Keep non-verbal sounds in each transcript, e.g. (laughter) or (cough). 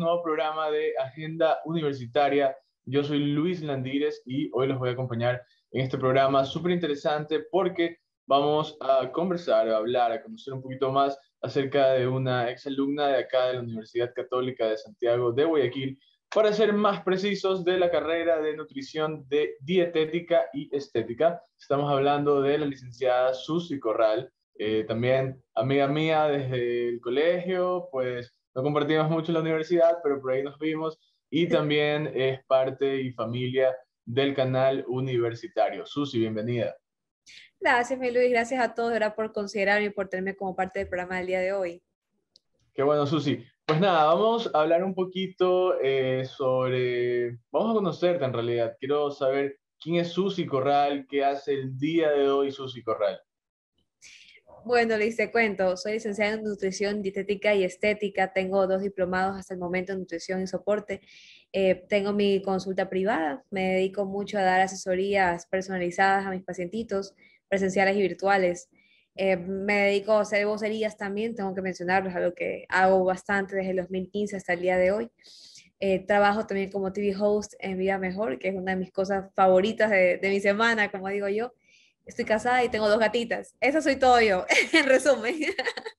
nuevo programa de Agenda Universitaria. Yo soy Luis Landírez y hoy los voy a acompañar en este programa súper interesante porque vamos a conversar, a hablar, a conocer un poquito más acerca de una exalumna de acá de la Universidad Católica de Santiago de Guayaquil, para ser más precisos, de la carrera de nutrición de dietética y estética. Estamos hablando de la licenciada Susi Corral, eh, también amiga mía desde el colegio, pues no compartimos mucho en la universidad, pero por ahí nos vimos y también es parte y familia del canal universitario. Susi, bienvenida. Gracias, mi Luis. Gracias a todos ¿verdad? por considerarme y por tenerme como parte del programa del día de hoy. Qué bueno, Susi. Pues nada, vamos a hablar un poquito eh, sobre, vamos a conocerte en realidad. Quiero saber quién es Susi Corral, qué hace el día de hoy Susi Corral. Bueno, les hice cuento, soy licenciada en nutrición dietética y estética, tengo dos diplomados hasta el momento en nutrición y soporte, eh, tengo mi consulta privada, me dedico mucho a dar asesorías personalizadas a mis pacientitos, presenciales y virtuales. Eh, me dedico a hacer vocerías también, tengo que mencionarlos, algo que hago bastante desde el 2015 hasta el día de hoy. Eh, trabajo también como TV host en Vida Mejor, que es una de mis cosas favoritas de mi semana, como digo yo estoy casada y tengo dos gatitas. Eso soy todo yo, (laughs) en resumen.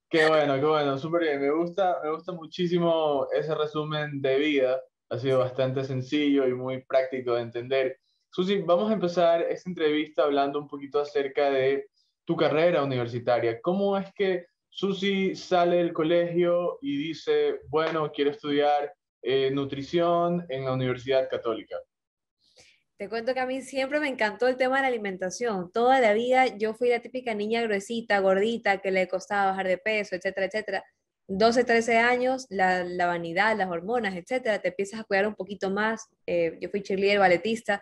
Qué bueno, qué bueno, súper bien. Me gusta, me gusta muchísimo ese resumen de vida. Ha sido bastante sencillo y muy práctico de entender. Susi, vamos a empezar esta entrevista hablando un poquito acerca de tu carrera universitaria. ¿Cómo es que Susi sale del colegio y dice, bueno, quiero estudiar eh, nutrición en la Universidad Católica? Te cuento que a mí siempre me encantó el tema de la alimentación. Toda la vida yo fui la típica niña gruesita, gordita, que le costaba bajar de peso, etcétera, etcétera. 12, 13 años, la, la vanidad, las hormonas, etcétera, te empiezas a cuidar un poquito más. Eh, yo fui cheerleader, balletista,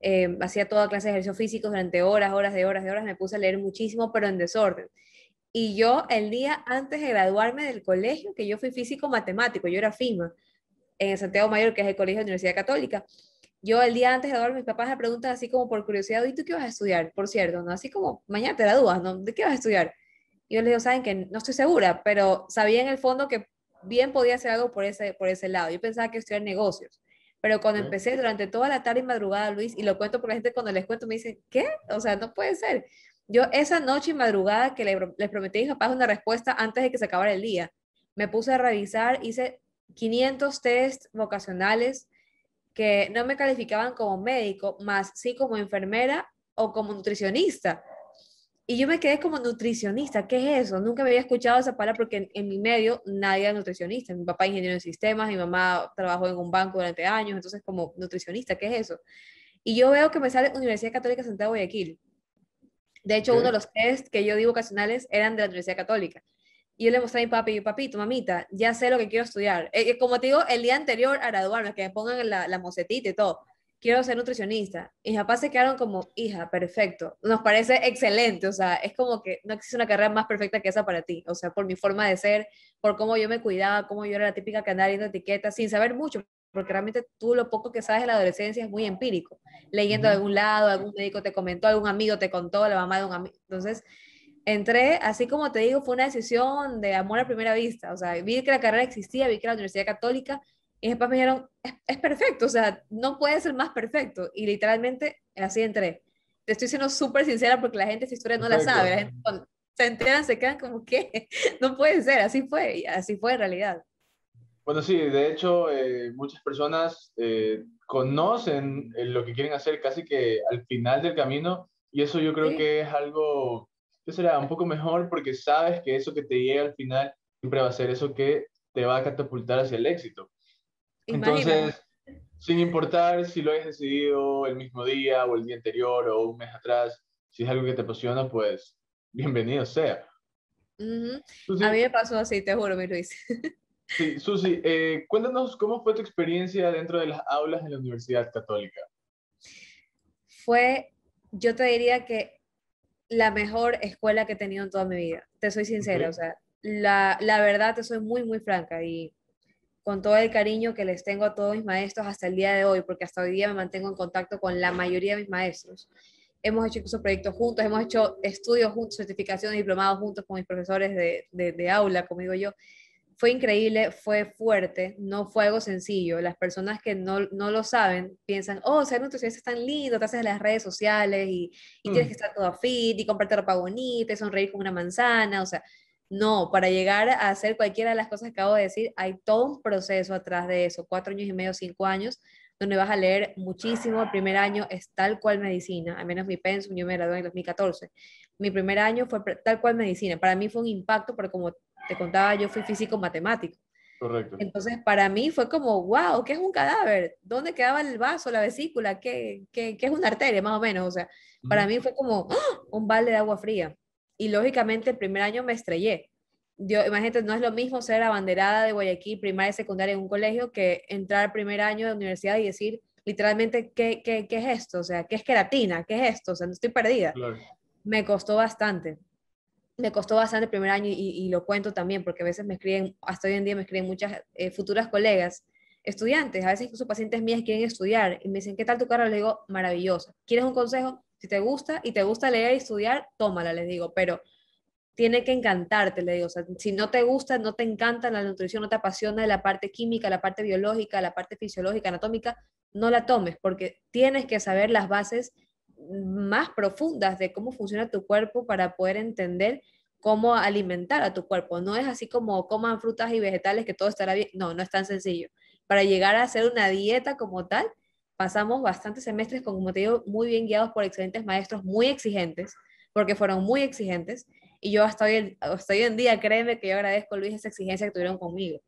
eh, hacía toda clase de ejercicio físico durante horas, horas de horas de horas, me puse a leer muchísimo, pero en desorden. Y yo el día antes de graduarme del colegio, que yo fui físico matemático, yo era FIMA, en Santiago Mayor, que es el Colegio de la Universidad Católica, yo el día antes de dormir, mis papás me preguntan así como por curiosidad, ¿y tú qué vas a estudiar? Por cierto, ¿no? Así como, mañana te dudas ¿no? ¿De qué vas a estudiar? yo les digo, saben que no estoy segura, pero sabía en el fondo que bien podía hacer algo por ese, por ese lado. Yo pensaba que estudiar negocios, pero cuando empecé durante toda la tarde y madrugada, Luis, y lo cuento porque la gente, cuando les cuento me dicen, ¿qué? O sea, no puede ser. Yo esa noche y madrugada que les prometí a mis papás una respuesta antes de que se acabara el día, me puse a revisar, hice 500 test vocacionales, que no me calificaban como médico, más sí como enfermera o como nutricionista. Y yo me quedé como nutricionista, ¿qué es eso? Nunca me había escuchado esa palabra porque en, mi medio nadie era nutricionista. Mi papá ingeniero en sistemas, mi mamá trabajó en un banco durante años, entonces como nutricionista, ¿qué es eso? Y yo veo que me sale Universidad Católica Santiago de Guayaquil. De hecho, uno de los test que yo di vocacionales eran de la Universidad Católica. Y yo le mostré a mi papi, papito, mamita, ya sé lo que quiero estudiar. Eh, eh, como te digo, el día anterior a graduarme, que me pongan la, la mocetita y todo, quiero ser nutricionista. Y mis papás se quedaron como, hija, perfecto. Nos parece excelente. O sea, es como que no existe una carrera más perfecta que esa para ti. O sea, por mi forma de ser, por cómo yo me cuidaba, cómo yo era la típica que andaba leyendo sin saber mucho, porque realmente tú lo poco que sabes de la adolescencia es muy empírico. Leyendo de algún lado, algún médico te comentó, algún amigo te contó, la mamá de un amigo. Entonces, entré, así como te digo, fue una decisión de amor a primera vista. O sea, vi que la carrera existía, vi que era la Universidad Católica, y después me dijeron, es, perfecto, o sea, no puede ser más perfecto. Y literalmente así entré. Te estoy siendo súper sincera porque la gente esa historia no la sabe. La gente se enteran, se quedan como que (laughs) no puede ser, así fue, así fue en realidad. Bueno, sí, de hecho, eh, muchas personas eh, conocen eh, lo que quieren hacer casi que al final del camino, y eso yo creo que es algo entonces será un poco mejor porque sabes que eso que te llega al final siempre va a ser eso que te va a catapultar hacia el éxito. Entonces, sin importar si lo has decidido el mismo día o el día anterior o un mes atrás, si es algo que te apasiona, pues bienvenido sea. a mí me pasó así, te juro, mi Luis. (laughs) Sí, Susi, eh, cuéntanos cómo fue tu experiencia dentro de las aulas de la Universidad Católica. Fue, yo te diría que la mejor escuela que he tenido en toda mi vida. Te soy sincera, o sea, la, verdad te soy muy, muy franca y con todo el cariño que les tengo a todos mis maestros hasta el día de hoy, porque hasta hoy día me mantengo en contacto con la mayoría de mis maestros. Hemos hecho incluso proyectos juntos, hemos hecho estudios juntos, certificaciones, diplomados juntos con mis profesores de, de aula, como digo yo fue increíble, fue fuerte, no fue algo sencillo. Las personas que no, no lo saben piensan, oh, ser nutricionista es tan lindo, te haces las redes sociales y, y tienes mm. que estar todo fit y comprarte ropa bonita y sonreír con una manzana. O sea, no, para llegar a hacer cualquiera de las cosas que acabo de decir, hay todo un proceso atrás de eso, cuatro años y medio, cinco años, donde vas a leer muchísimo. El primer año es tal cual medicina, al menos mi pensum, yo me gradué en 2014. Mi primer año fue tal cual medicina. Para mí fue un impacto, porque como te contaba, yo fui físico-matemático. Correcto. Entonces, para mí fue como, wow, ¿qué es un cadáver? ¿Dónde quedaba el vaso, la vesícula? ¿Qué, qué, qué es una arteria, más o menos? O sea, para mí fue como ¡Ah! un balde de agua fría. Y lógicamente el primer año me estrellé imagínate, no es lo mismo ser abanderada de Guayaquil, primaria y secundaria en un colegio, que entrar primer año de universidad y decir literalmente, ¿qué, qué, qué es esto? O sea, ¿qué es queratina? ¿Qué es esto? O sea, no estoy perdida. Me costó bastante. Me costó bastante el primer año y, lo cuento también, porque a veces me escriben, hasta hoy en día me escriben muchas eh, futuras colegas, estudiantes, a veces incluso pacientes mías quieren estudiar y me dicen, ¿qué tal tu carrera? Les digo, maravillosa. ¿Quieres un consejo? Si te gusta y te gusta leer y estudiar, tómala, les digo, pero tiene que encantarte, le digo. O sea, si no te gusta, no te encanta la nutrición, no te apasiona la parte química, la parte biológica, la parte fisiológica, anatómica, no la tomes porque tienes que saber las bases más profundas de cómo funciona tu cuerpo para poder entender cómo alimentar a tu cuerpo. No es así como coman frutas y vegetales que todo estará bien. No, no es tan sencillo. Para llegar a hacer una dieta como tal, pasamos bastantes semestres, como te digo, muy bien guiados por excelentes maestros, muy exigentes, porque fueron muy exigentes y yo hasta hoy, en día, créeme que yo agradezco, Luis, esa exigencia que tuvieron conmigo.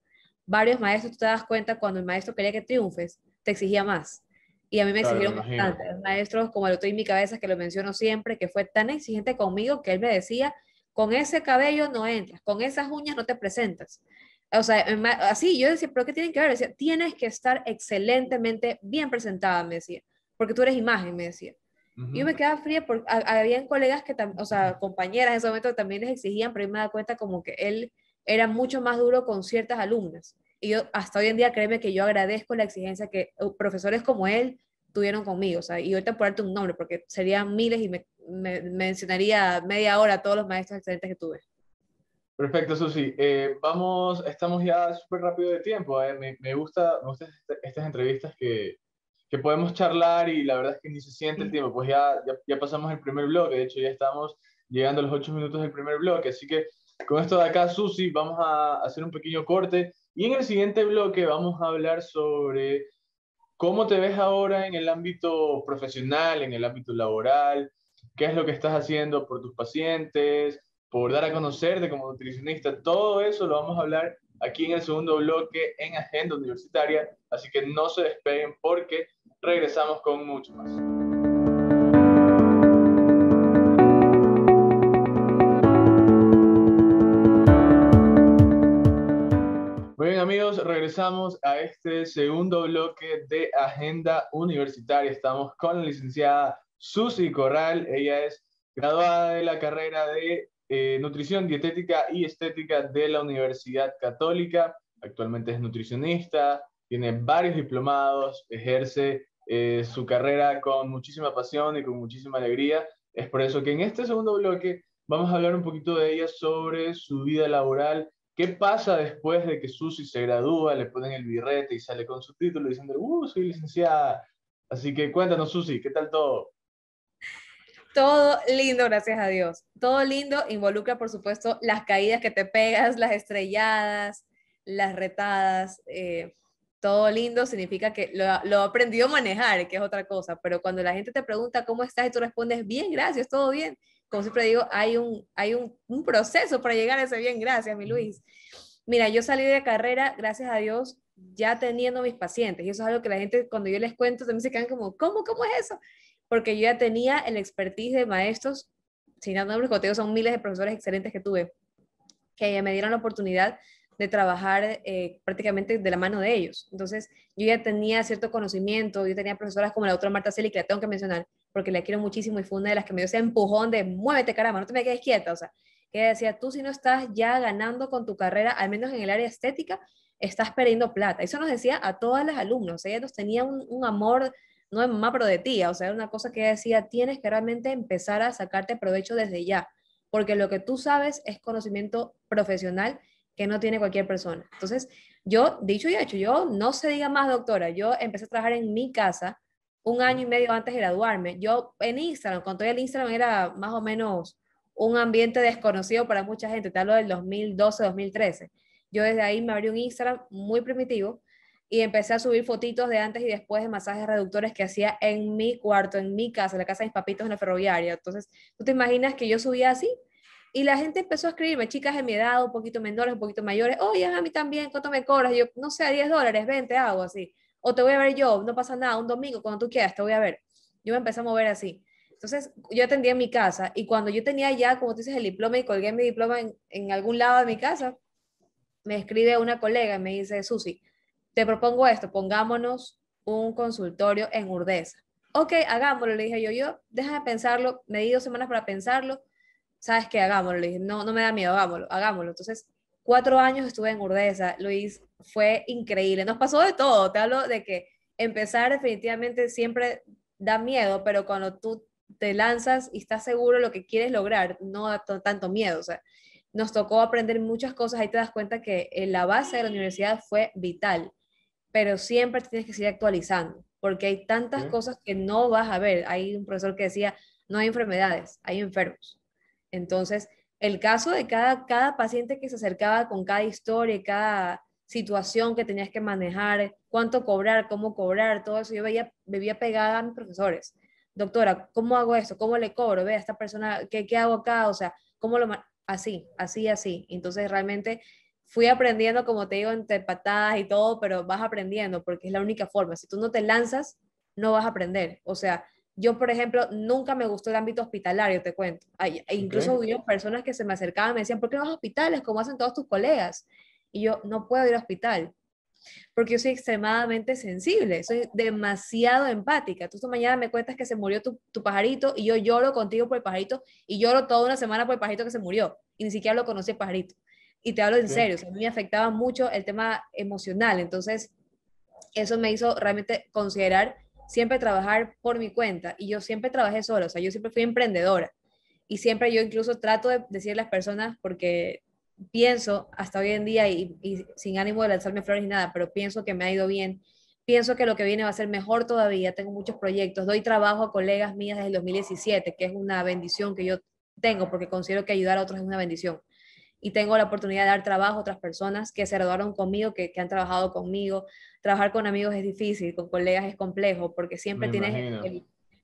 Varios maestros, tú te das cuenta, cuando el maestro quería que triunfes, te exigía más. Y a mí me exigieron bastante. maestros como el otro en mi cabeza, que lo menciono siempre, que fue tan exigente conmigo que él me decía, con ese cabello no entras, con esas uñas no te presentas. O sea, así yo decía, pero ¿qué tienen que ver? Decía, tienes que estar excelentemente bien presentada, me decía, porque tú eres imagen, me decía. Yo me quedaba fría porque había habían colegas que, o sea, compañeras en ese momento también les exigían, pero yo me daba cuenta como que él era mucho más duro con ciertas alumnas. Y yo hasta hoy en día, créeme que yo agradezco la exigencia que uh, profesores como él tuvieron conmigo. O sea, y ahorita por darte un nombre, porque serían miles y me, mencionaría media hora a todos los maestros excelentes que tuve. Perfecto, Susi. Eh, vamos, estamos ya súper rápido de tiempo. Eh. Me, gusta, me gustan este, estas entrevistas que, que podemos charlar y la verdad es que ni se siente el mm. tiempo, pues ya, ya, pasamos el primer bloque, de hecho ya estamos llegando a los ocho minutos del primer bloque, así que con esto de acá, Susi, vamos a hacer un pequeño corte y en el siguiente bloque vamos a hablar sobre cómo te ves ahora en el ámbito profesional, en el ámbito laboral, qué es lo que estás haciendo por tus pacientes, por dar a conocerte como nutricionista, todo eso lo vamos a hablar aquí en el segundo bloque en Agenda Universitaria, así que no se despeguen porque regresamos con mucho más. Muy bien amigos, regresamos a este segundo bloque de Agenda Universitaria. Estamos con la licenciada Susi Corral. Ella es graduada de la carrera de eh, Nutrición Dietética y Estética de la Universidad Católica. Actualmente es nutricionista, tiene varios diplomados, ejerce eh, su carrera con muchísima pasión y con muchísima alegría. Es por eso que en este segundo bloque vamos a hablar un poquito de ella sobre su vida laboral, qué pasa después de que Susi se gradúa, le ponen el birrete y sale con su título diciendo, ¡uh, soy licenciada! Así que cuéntanos, Susi, ¿qué tal todo? Todo lindo, gracias a Dios. Todo lindo involucra, por supuesto, las caídas que te pegas, las estrelladas, las retadas. Eh, todo lindo significa que lo, lo aprendió a manejar, que es otra cosa, pero cuando la gente te pregunta cómo estás y tú respondes, bien, gracias, todo bien, como siempre digo, hay un, hay un, un proceso para llegar a ese bien, gracias, mi Luis. Mira, yo salí de carrera, gracias a Dios, ya teniendo mis pacientes, y eso es algo que la gente cuando yo les cuento también se quedan como, ¿cómo, cómo es eso? Porque yo ya tenía el expertise de maestros, sin dar nombres, contigo son miles de profesores excelentes que tuve, que me dieron la oportunidad de trabajar eh, prácticamente de la mano de ellos. Entonces, yo ya tenía cierto conocimiento, yo tenía profesoras como la otra Marta Celi, que la tengo que mencionar, porque la quiero muchísimo y fue una de las que me dio ese empujón de muévete, caramba, no te me quedes quieta, o sea, que decía, tú si no estás ya ganando con tu carrera, al menos en el área estética, estás perdiendo plata. Eso nos decía a todas las alumnas, ella nos tenía un, amor, no de mamá, pero de tía, o sea, era una cosa que decía, tienes que realmente empezar a sacarte provecho desde ya, porque lo que tú sabes es conocimiento profesional que no tiene cualquier persona. Entonces, yo, dicho y hecho, yo no se diga más, doctora, yo empecé a trabajar en mi casa un año y medio antes de graduarme. Yo en Instagram, cuando el Instagram era más o menos un ambiente desconocido para mucha gente, te hablo del 2012, 2013. Yo desde ahí me abrió un Instagram muy primitivo y empecé a subir fotitos de antes y después de masajes reductores que hacía en mi cuarto, en mi casa, en la casa de mis papitos en la ferroviaria. Entonces, ¿tú te imaginas que yo subía así? Y la gente empezó a escribirme, chicas de mi edad, un poquito menores, un poquito mayores, oye, a mí también, ¿cuánto me cobras? yo, no sé, 10 dólares, 20, algo así. O te voy a ver yo, no pasa nada, un domingo, cuando tú quieras, te voy a ver. Yo me empecé a mover así. Entonces, yo atendía en mi casa y cuando yo tenía ya, como tú dices, el diploma y colgué mi diploma en, algún lado de mi casa, me escribe una colega y me dice, Susi, te propongo esto, pongámonos un consultorio en Urdesa. Ok, hagámoslo, le dije yo, yo, déjame pensarlo, me di dos semanas para pensarlo, ¿sabes qué? Hagámoslo. Le no, no me da miedo, hagámoslo, hagámoslo. Entonces, cuatro años estuve en Urdesa, Luis, fue increíble. Nos pasó de todo, te hablo de que empezar definitivamente siempre da miedo, pero cuando tú te lanzas y estás seguro de lo que quieres lograr, no da tanto miedo. O sea, nos tocó aprender muchas cosas, ahí te das cuenta que la base de la universidad fue vital, pero siempre tienes que seguir actualizando, porque hay tantas cosas que no vas a ver. Hay un profesor que decía, no hay enfermedades, hay enfermos. Entonces, el caso de cada, paciente que se acercaba con cada historia, cada situación que tenías que manejar, cuánto cobrar, cómo cobrar, todo eso, yo veía, pegada a mis profesores. Doctora, ¿cómo hago esto? ¿Cómo le cobro? Ve a esta persona, ¿qué, qué hago acá? O sea, ¿cómo lo... Así, así, así. Entonces, realmente fui aprendiendo, como te digo, entre patadas y todo, pero vas aprendiendo porque es la única forma. Si tú no te lanzas, no vas a aprender. O sea, yo, por ejemplo, nunca me gustó el ámbito hospitalario, te cuento. E incluso hubo personas que se me acercaban y me decían, ¿por qué no vas a hospitales como hacen todos tus colegas? Y yo, no puedo ir a hospital, porque yo soy extremadamente sensible, soy demasiado empática. Tú esta mañana me cuentas que se murió tu, tu, pajarito y yo lloro contigo por el pajarito y lloro toda una semana por el pajarito que se murió y ni siquiera lo conocí el pajarito. Y te hablo en serio, a mí me afectaba mucho el tema emocional, entonces eso me hizo realmente considerar siempre trabajar por mi cuenta y yo siempre trabajé sola, o sea, yo siempre fui emprendedora y siempre yo incluso trato de decir a las personas porque pienso hasta hoy en día y, sin ánimo de lanzarme flores ni nada, pero pienso que me ha ido bien, pienso que lo que viene va a ser mejor todavía, tengo muchos proyectos, doy trabajo a colegas mías desde el 2017, que es una bendición que yo tengo porque considero que ayudar a otros es una bendición y tengo la oportunidad de dar trabajo a otras personas que se graduaron conmigo, que, han trabajado conmigo. Trabajar con amigos es difícil, con colegas es complejo, porque siempre tienes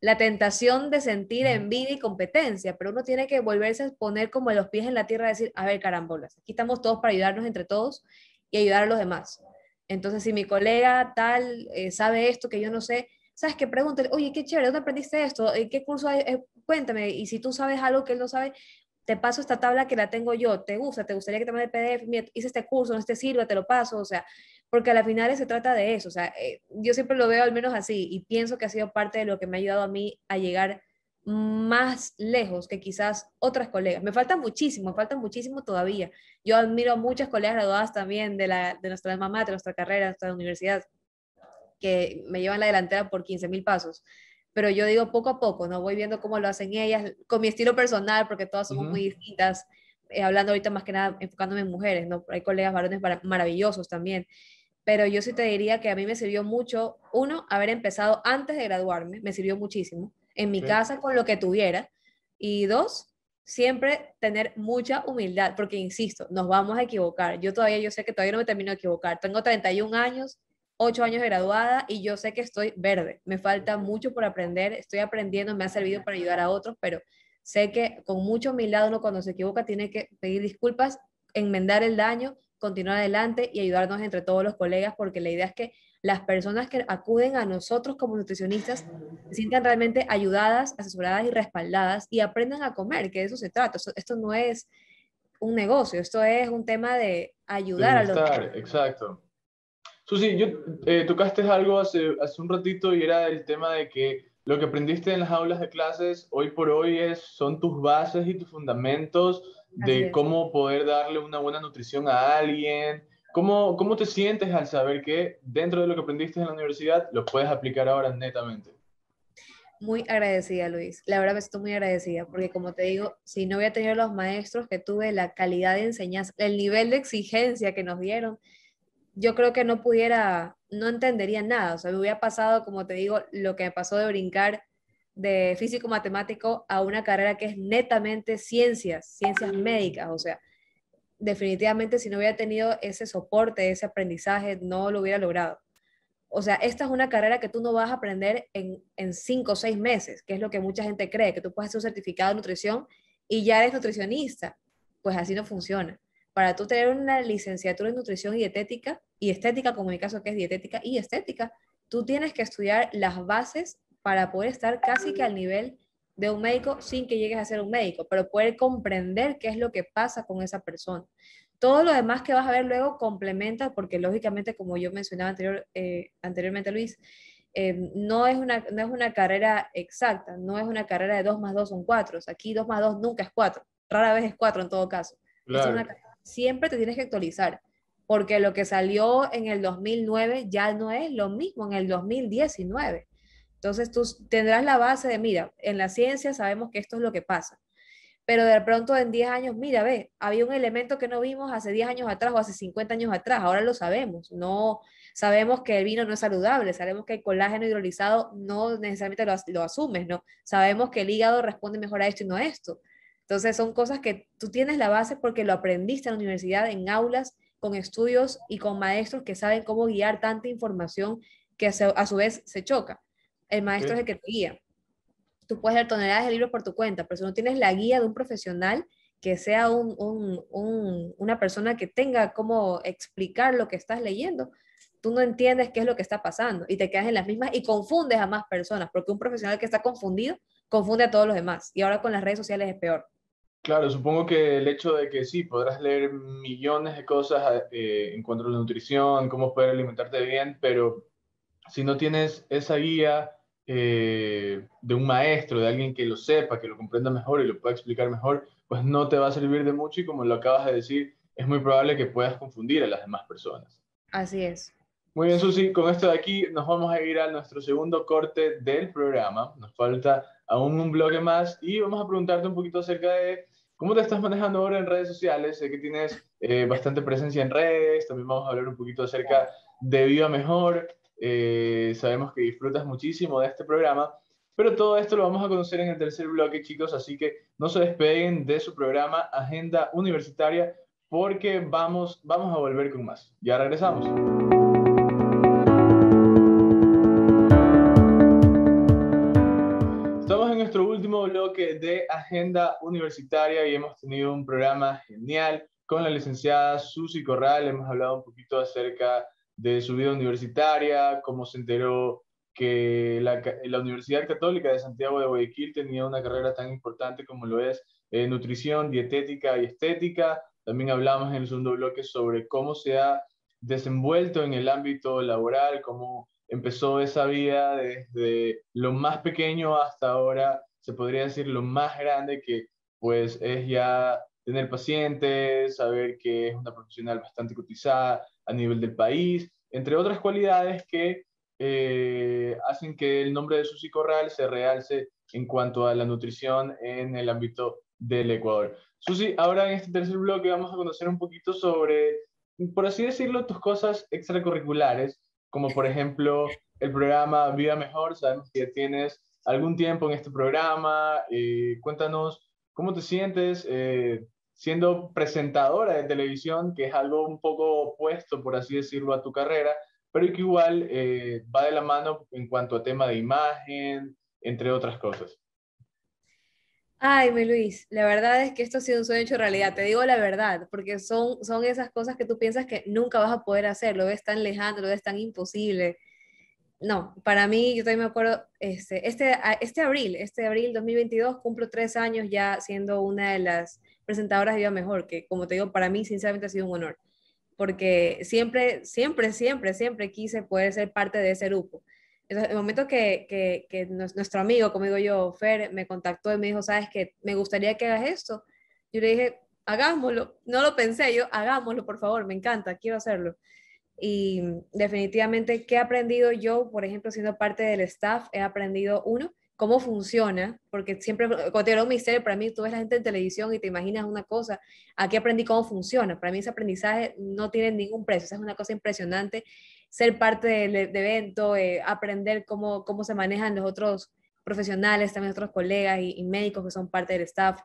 la tentación de sentir envidia y competencia, pero uno tiene que volverse a poner como los pies en la tierra, decir, a ver, carambolas, aquí estamos todos para ayudarnos entre todos y ayudar a los demás. Entonces, si mi colega tal eh, sabe esto que yo no sé, ¿sabes que Pregúntale, oye, qué chévere, ¿dónde aprendiste esto? ¿En qué curso eh, cuéntame, y si tú sabes algo que él no sabe, te paso esta tabla que la tengo yo, te gusta, te gustaría que te mande el PDF, Mira, hice este curso, no te sirve, te lo paso, o sea, porque a la final se trata de eso, o sea, eh, yo siempre lo veo al menos así y pienso que ha sido parte de lo que me ha ayudado a mí a llegar más lejos que quizás otras colegas. Me faltan muchísimo, me faltan muchísimo todavía. Yo admiro a muchas colegas graduadas también de, la, nuestra mamá, de nuestra carrera, de nuestra universidad, que me llevan la delantera por 15 mil pasos pero yo digo poco a poco, ¿no? Voy viendo cómo lo hacen ellas, con mi estilo personal, porque todas somos muy distintas, eh, hablando ahorita más que nada enfocándome en mujeres, ¿no? Hay colegas varones maravillosos también, pero yo sí te diría que a mí me sirvió mucho, uno, haber empezado antes de graduarme, me sirvió muchísimo, en mi casa con lo que tuviera, y dos, siempre tener mucha humildad, porque insisto, nos vamos a equivocar. Yo todavía, yo sé que todavía no me termino de equivocar. Tengo 31 años, ocho años de graduada y yo sé que estoy verde, me falta mucho por aprender, estoy aprendiendo, me ha servido para ayudar a otros, pero sé que con mucho milagro uno cuando se equivoca tiene que pedir disculpas, enmendar el daño, continuar adelante y ayudarnos entre todos los colegas, porque la idea es que las personas que acuden a nosotros como nutricionistas se sientan realmente ayudadas, asesoradas y respaldadas y aprendan a comer, que de eso se trata. Esto, no es un negocio, esto es un tema de ayudar a los... Exacto. Susi, yo, eh, tocaste algo hace, hace un ratito y era el tema de que lo que aprendiste en las aulas de clases hoy por hoy es, son tus bases y tus fundamentos de cómo poder darle una buena nutrición a alguien. ¿Cómo, ¿Cómo te sientes al saber que dentro de lo que aprendiste en la universidad lo puedes aplicar ahora netamente? Muy agradecida, Luis. La verdad me estoy muy agradecida porque, como te digo, si no hubiera tenido los maestros que tuve, la calidad de enseñanza, el nivel de exigencia que nos dieron, yo creo que no pudiera, no entendería nada. O sea, me hubiera pasado, como te digo, lo que me pasó de brincar de físico matemático a una carrera que es netamente ciencias, ciencias médicas. O sea, definitivamente si no hubiera tenido ese soporte, ese aprendizaje, no lo hubiera logrado. O sea, esta es una carrera que tú no vas a aprender en, cinco o seis meses, que es lo que mucha gente cree, que tú puedes hacer un certificado de nutrición y ya eres nutricionista. Pues así no funciona para tú tener una licenciatura en nutrición dietética, y estética, como en mi caso que es dietética y estética, tú tienes que estudiar las bases para poder estar casi que al nivel de un médico sin que llegues a ser un médico, pero poder comprender qué es lo que pasa con esa persona. Todo lo demás que vas a ver luego complementa, porque lógicamente, como yo mencionaba anterior, eh, anteriormente, Luis, em, no, es una, no es una carrera exacta, no es una carrera de 2 más 2 son 4. aquí 2 más 2 nunca es 4, rara vez es 4 en todo caso. Claro. una siempre te tienes que actualizar, porque lo que salió en el 2009 ya no es lo mismo en el 2019. Entonces tú tendrás la base de, mira, en la ciencia sabemos que esto es lo que pasa, pero de pronto en 10 años, mira, ve, había un elemento que no vimos hace 10 años atrás o hace 50 años atrás, ahora lo sabemos, no sabemos que el vino no es saludable, sabemos que el colágeno hidrolizado no necesariamente lo, lo asumes, ¿no? Sabemos que el hígado responde mejor a esto y no a esto. Entonces son cosas que tú tienes la base porque lo aprendiste en la universidad, en aulas, con estudios y con maestros que saben cómo guiar tanta información que a su, vez se choca. El maestro es el que te guía. Tú puedes leer toneladas de libros por tu cuenta, pero si no tienes la guía de un profesional que sea un, un, una persona que tenga cómo explicar lo que estás leyendo, tú no entiendes qué es lo que está pasando y te quedas en las mismas y confundes a más personas, porque un profesional que está confundido confunde a todos los demás. Y ahora con las redes sociales es peor. Claro, supongo que el hecho de que sí, podrás leer millones de cosas eh, en cuanto a la nutrición, cómo poder alimentarte bien, pero si no tienes esa guía eh, de un maestro, de alguien que lo sepa, que lo comprenda mejor y lo pueda explicar mejor, pues no te va a servir de mucho y como lo acabas de decir, es muy probable que puedas confundir a las demás personas. Así es. Muy bien, Susi, con esto de aquí nos vamos a ir a nuestro segundo corte del programa. Nos falta aún un bloque más y vamos a preguntarte un poquito acerca de cómo te estás manejando ahora en redes sociales. Sé que tienes eh, bastante presencia en redes, también vamos a hablar un poquito acerca de Viva Mejor. Eh, sabemos que disfrutas muchísimo de este programa, pero todo esto lo vamos a conocer en el tercer bloque, chicos, así que no se despeguen de su programa Agenda Universitaria porque vamos, vamos a volver con más. Ya regresamos. agenda universitaria y hemos tenido un programa genial con la licenciada Susi Corral. Hemos hablado un poquito acerca de su vida universitaria, cómo se enteró que la, Universidad Católica de Santiago de Guayaquil tenía una carrera tan importante como lo es eh, nutrición, dietética y estética. También hablamos en el segundo bloque sobre cómo se ha desenvuelto en el ámbito laboral, cómo empezó esa vida desde lo más pequeño hasta ahora se podría decir lo más grande que pues es ya tener pacientes, saber que es una profesional bastante cotizada a nivel del país, entre otras cualidades que eh, hacen que el nombre de Susi Corral se realce en cuanto a la nutrición en el ámbito del Ecuador. Susi, ahora en este tercer bloque vamos a conocer un poquito sobre, por así decirlo, tus cosas extracurriculares, como por ejemplo el programa Vida Mejor, sabemos que ya tienes algún tiempo en este programa. Eh, cuéntanos cómo te sientes eh, siendo presentadora de televisión, que es algo un poco opuesto, por así decirlo, a tu carrera, pero que igual eh, va de la mano en cuanto a tema de imagen, entre otras cosas. Ay, mi la verdad es que esto ha sido un sueño hecho realidad, te digo la verdad, porque son, son esas cosas que tú piensas que nunca vas a poder hacer, lo ves tan lejano, lo ves tan imposible no, para mí, yo también me acuerdo, este, este, este abril, este abril 2022, cumplo tres años ya siendo una de las presentadoras de Viva Mejor, que como te digo, para mí sinceramente ha sido un honor, porque siempre, siempre, siempre, siempre quise poder ser parte de ese grupo. Entonces, el momento que, que, que nuestro amigo, como digo yo, Fer, me contactó y me dijo, sabes que me gustaría que hagas esto, yo le dije, hagámoslo, no lo pensé yo, hagámoslo, por favor, me encanta, quiero hacerlo. Y mm, definitivamente, ¿qué he aprendido yo, por ejemplo, siendo parte del staff? He aprendido, uno, cómo funciona, porque siempre era eh, un misterio para mí, tú ves la gente en televisión y te imaginas una cosa, aquí aprendí cómo funciona, para mí ese aprendizaje no tiene ningún precio, es una cosa impresionante, ser parte del, e-, evento, eh, aprender cómo, se manejan los otros profesionales, también otros colegas y, médicos que son parte del staff,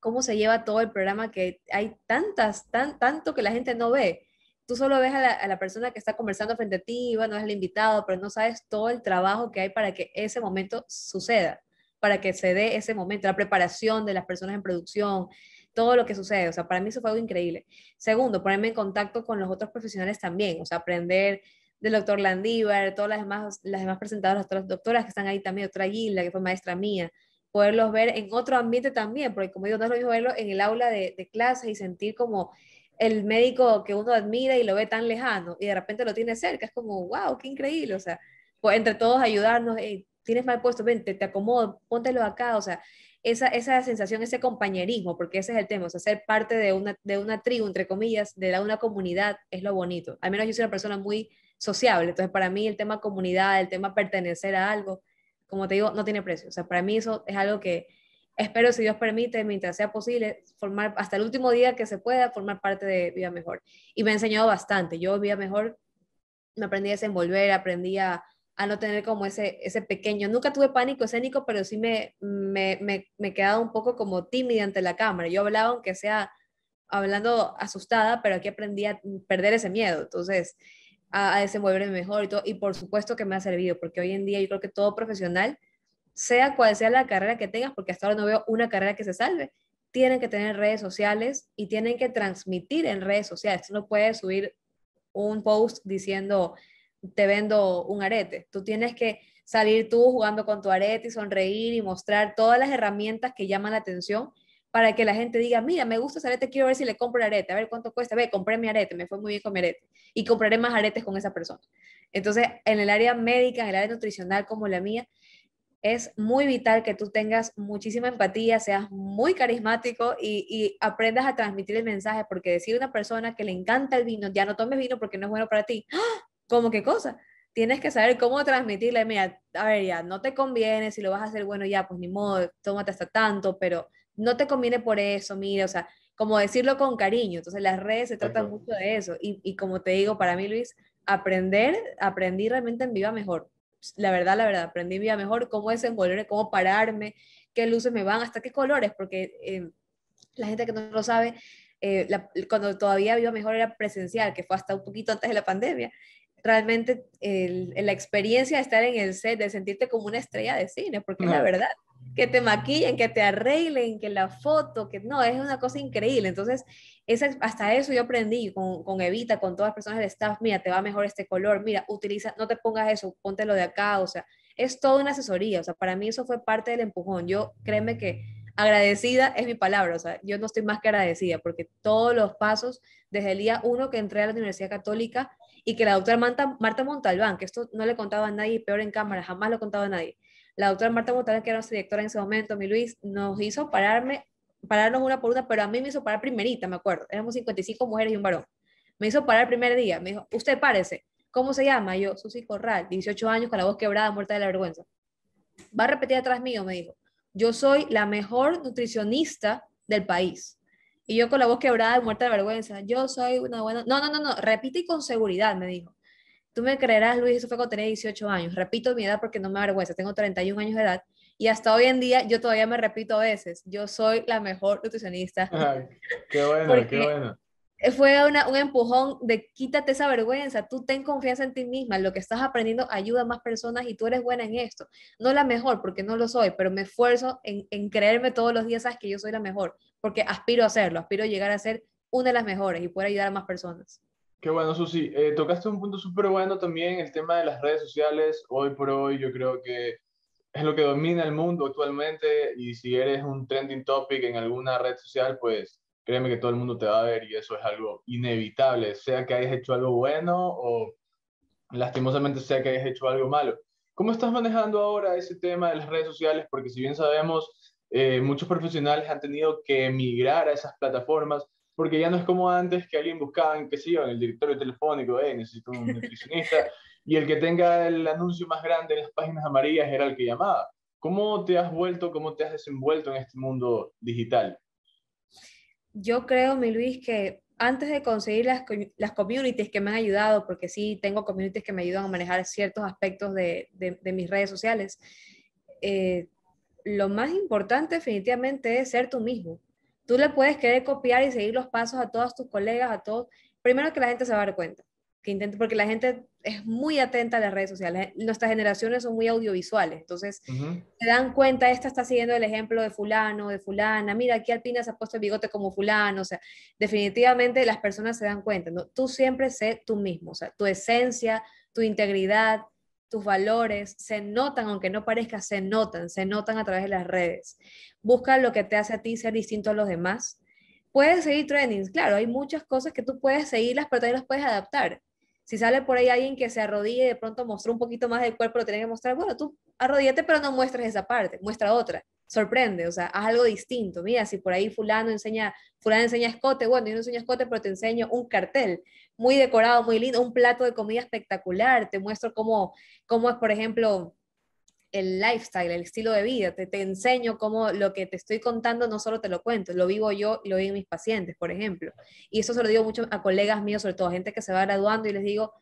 cómo se lleva todo el programa que hay tantas, tan, tanto que la gente no ve, tú solo ves a la, persona que está conversando frente a ti, bueno, es el invitado, pero no sabes todo el trabajo que hay para que ese momento suceda, para que se dé ese momento, la preparación de las personas en producción, todo lo que sucede. O sea, para mí eso fue algo increíble. Segundo, ponerme en contacto con los otros profesionales también, o sea, aprender del doctor Landívar, todas las demás, las demás presentadoras, las doctoras que están ahí también, otra Gilda, que fue maestra mía, poderlos ver en otro ambiente también, porque como digo, no es lo mismo verlo en el aula de, de clases y sentir como el médico que uno admira y lo ve tan lejano y de repente lo tiene cerca, es como, wow, qué increíble, o sea, pues entre todos ayudarnos, tienes mal puesto, vente te, acomodo, póntelo acá, o sea, esa, esa sensación, ese compañerismo, porque ese es el tema, o sea, ser parte de una, de una tribu, entre comillas, de la, una comunidad, es lo bonito. Al menos yo soy una persona muy sociable, entonces para mí el tema comunidad, el tema pertenecer a algo, como te digo, no tiene precio, o sea, para mí eso es algo que espero, si Dios permite, mientras sea posible, formar hasta el último día que se pueda, formar parte de Vida Mejor. Y me ha enseñado bastante. Yo, Vida Mejor, me aprendí a desenvolver, aprendí a, no tener como ese, ese pequeño, nunca tuve pánico escénico, pero sí me, me, me, un poco como tímida ante la cámara. Yo hablaba, aunque sea hablando asustada, pero aquí aprendí a perder ese miedo. Entonces, a, a desenvolverme mejor y todo. Y por supuesto que me ha servido, porque hoy en día yo creo que todo profesional sea cual sea la carrera que tengas, porque hasta ahora no veo una carrera que se salve, tienen que tener redes sociales y tienen que transmitir en redes sociales. Tú no puedes subir un post diciendo, te vendo un arete. Tú tienes que salir tú jugando con tu arete y sonreír y mostrar todas las herramientas que llaman la atención para que la gente diga, mira, me gusta ese arete, quiero ver si le compro el arete, a ver cuánto cuesta, ve, compré mi arete, me fue muy bien con mi arete y compraré más aretes con esa persona. Entonces, en el área médica, en el área nutricional como la mía, es muy vital que tú tengas muchísima empatía, seas muy carismático y, aprendas a transmitir el mensaje, porque decir a una persona que le encanta el vino, ya no tomes vino porque no es bueno para ti, (gasps) ¿cómo qué cosa? Tienes que saber cómo transmitirle, mira, a ver, ya no te conviene, si lo vas a hacer bueno, ya, pues ni modo, tómate hasta tanto, pero no te conviene por eso, mira, o sea, como decirlo con cariño. Entonces las redes se tratan mucho de eso. Y, y como te digo, para mí, Luis, aprender, aprendí realmente en Viva Mejor la verdad, la verdad, aprendí vida mejor, cómo desenvolverme, cómo pararme, qué luces me van, hasta qué colores, porque eh, la gente que no lo sabe, eh, cuando todavía viva mejor era presencial, que fue hasta un poquito antes de la pandemia. Realmente la experiencia de estar en el set, de sentirte como una estrella de cine, porque la verdad, que te maquillen, que te arreglen, que la foto, que no, es una cosa increíble. Entonces, esa, hasta eso yo aprendí con, Evita, con todas las personas del staff, mira, te va mejor este color, mira, utiliza, no te pongas eso, póntelo de acá, o sea, es toda una asesoría, o sea, para mí eso fue parte del empujón. Yo, créeme que agradecida es mi palabra, o sea, yo no estoy más que agradecida porque todos los pasos desde el día uno que entré a la Universidad Católica y que la doctora Marta, Marta Montalbán, que esto no le contaba a nadie, peor en cámara, jamás lo he contado a nadie, la doctora Marta Gutiérrez, que era nuestra directora en ese momento, mi Luis, nos hizo pararme, pararnos una por una, pero a mí me hizo parar primerita, me acuerdo. Éramos 55 mujeres y un varón. Me hizo parar el primer día. Me dijo, usted párese. ¿Cómo se llama? Yo, Susi Corral, 18 años, con la voz quebrada, muerta de la vergüenza. Va a repetir atrás mío, me dijo. Yo soy la mejor nutricionista del país. Y yo con la voz quebrada, muerta de vergüenza. Yo soy una buena... No, no, no, no. Repite con seguridad, me dijo. Tú me creerás, Luis, eso fue cuando tenía 18 años. Repito mi edad porque no me avergüenza, tengo 31 años de edad y hasta hoy en día yo todavía me repito a veces, yo soy la mejor nutricionista. qué bueno, qué bueno. Fue un empujón de quítate esa vergüenza, tú ten confianza en ti misma, lo que estás aprendiendo ayuda a más personas y tú eres buena en esto. No la mejor, porque no lo soy, pero me esfuerzo en, en creerme todos los días, sabes que yo soy la mejor, porque aspiro a hacerlo, aspiro a llegar a ser una de las mejores y poder ayudar a más personas. Qué bueno, Susi. Eh, tocaste un punto súper bueno también, el tema de las redes sociales. Hoy por hoy yo creo que es lo que domina el mundo actualmente y si eres un trending topic en alguna red social, pues créeme que todo el mundo te va a ver y eso es algo inevitable, sea que hayas hecho algo bueno o lastimosamente sea que hayas hecho algo malo. ¿Cómo estás manejando ahora ese tema de las redes sociales? Porque si bien sabemos, eh, muchos profesionales han tenido que emigrar a esas plataformas, porque ya no es como antes que alguien buscaba, que qué en el directorio telefónico, necesito un nutricionista, y el que tenga el anuncio más grande en las páginas amarillas era el que llamaba. ¿Cómo te has vuelto, cómo te has desenvuelto en este mundo digital? Yo creo, mi Luis, que antes de conseguir las, las communities que me han ayudado, porque sí tengo communities que me ayudan a manejar ciertos aspectos de, mis redes sociales, eh, lo más importante definitivamente es ser tú mismo. Tú le puedes querer copiar y seguir los pasos a todos tus colegas, a todos. Primero que la gente se va a dar cuenta, que intente, porque la gente es muy atenta a las redes sociales. Nuestras generaciones son muy audiovisuales, entonces se dan cuenta, esta está siguiendo el ejemplo de fulano, de fulana, mira, aquí Alpina se ha puesto el bigote como fulano, o sea, definitivamente las personas se dan cuenta, Tú siempre sé tú mismo, o sea, tu esencia, tu integridad, tus valores se notan, aunque no parezca, se notan, se notan a través de las redes. Busca lo que te hace a ti ser distinto a los demás. Puedes seguir trendings, claro, hay muchas cosas que tú puedes seguirlas, pero también las puedes adaptar si sale por ahí alguien que se arrodille de pronto mostró un poquito más del cuerpo, lo tiene que mostrar, bueno, tú arrodíllate, pero no muestres esa parte, muestra otra, sorprende, o sea, haz algo distinto, mira, si por ahí fulano enseña, fulano enseña escote, bueno, yo no enseño escote, pero te enseño un cartel muy decorado, muy lindo, un plato de comida espectacular, te muestro cómo, cómo es, por ejemplo, el lifestyle, el estilo de vida, te, te, enseño cómo lo que te estoy contando no solo te lo cuento, lo vivo yo y lo vivo mis pacientes, por ejemplo. Y eso se lo digo mucho a colegas míos, sobre todo a gente que se va graduando y les digo,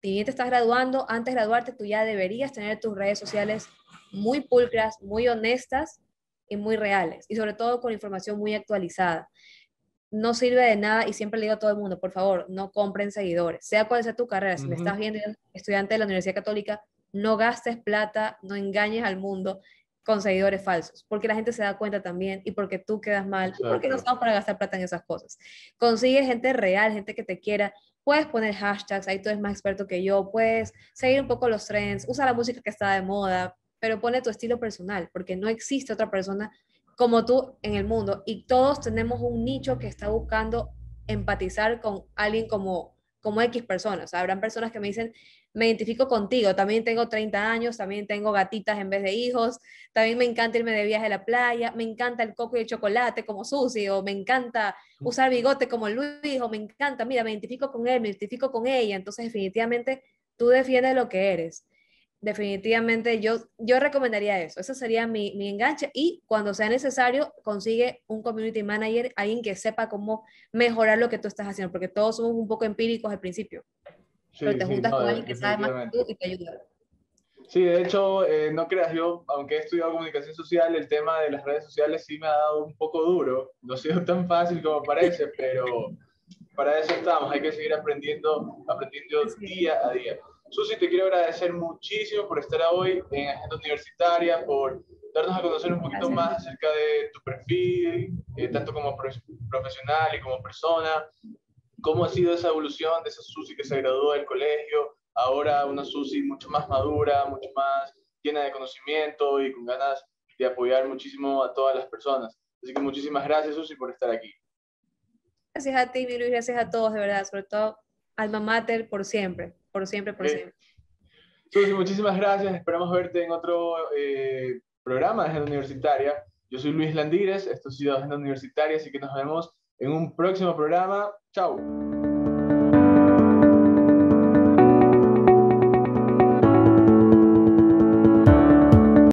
si bien te estás graduando, antes de graduarte tú ya deberías tener tus redes sociales muy pulcras, muy honestas y muy reales, y sobre todo con información muy actualizada. No sirve de nada, y siempre le digo a todo el mundo, por favor, no compren seguidores, sea cual sea tu carrera, si me estás viendo estudiante de la Universidad Católica, no gastes plata, no engañes al mundo con seguidores falsos, porque la gente se da cuenta también y porque tú quedas mal, porque no estamos para gastar plata en esas cosas. Consigue gente real, gente que te quiera, puedes poner hashtags, ahí tú eres más experto que yo, puedes seguir un poco los trends, usa la música que está de moda, pero pone tu estilo personal, porque no existe otra persona como tú en el mundo y todos tenemos un nicho que está buscando empatizar con alguien como como X personas. habrán personas que me dicen, me identifico contigo, también tengo 30 años, también tengo gatitas en vez de hijos, también me encanta irme de viaje a la playa, me encanta el coco y el chocolate como Susi, o me encanta usar bigote como Luis, o me encanta, mira, me identifico con él, me identifico con ella. Entonces, definitivamente, tú defiendes lo que eres definitivamente yo, yo recomendaría eso. Eso sería mi, mi, enganche. Y cuando sea necesario, consigue un community manager, alguien que sepa cómo mejorar lo que tú estás haciendo, porque todos somos un poco empíricos al principio. pero te juntas con alguien que sabe más que tú y te ayuda. Sí, de hecho, eh, no creas yo, aunque he estudiado comunicación social, el tema de las redes sociales sí me ha dado un poco duro. No ha sido tan fácil como parece, pero para eso estamos. Hay que seguir aprendiendo, aprendiendo día a día. Susi, te quiero agradecer muchísimo por estar hoy en Agenda Universitaria, por darnos a conocer un poquito más acerca de tu perfil, eh, tanto como profesional y como persona. ¿Cómo ha sido esa evolución de esa Susi que se graduó del colegio? Ahora una Susi mucho más madura, mucho más llena de conocimiento y con ganas de apoyar muchísimo a todas las personas. Así que muchísimas gracias, Susi, por estar aquí. Gracias a ti, mi Luis, gracias a todos, de verdad, sobre todo Alma Mater por siempre por siempre, por siempre. Susi, muchísimas gracias. Esperamos verte en otro eh, programa de Agenda Universitaria. Yo soy Luis Landires, esto ha sido Agenda Universitaria, así que nos vemos en un próximo programa. Chao.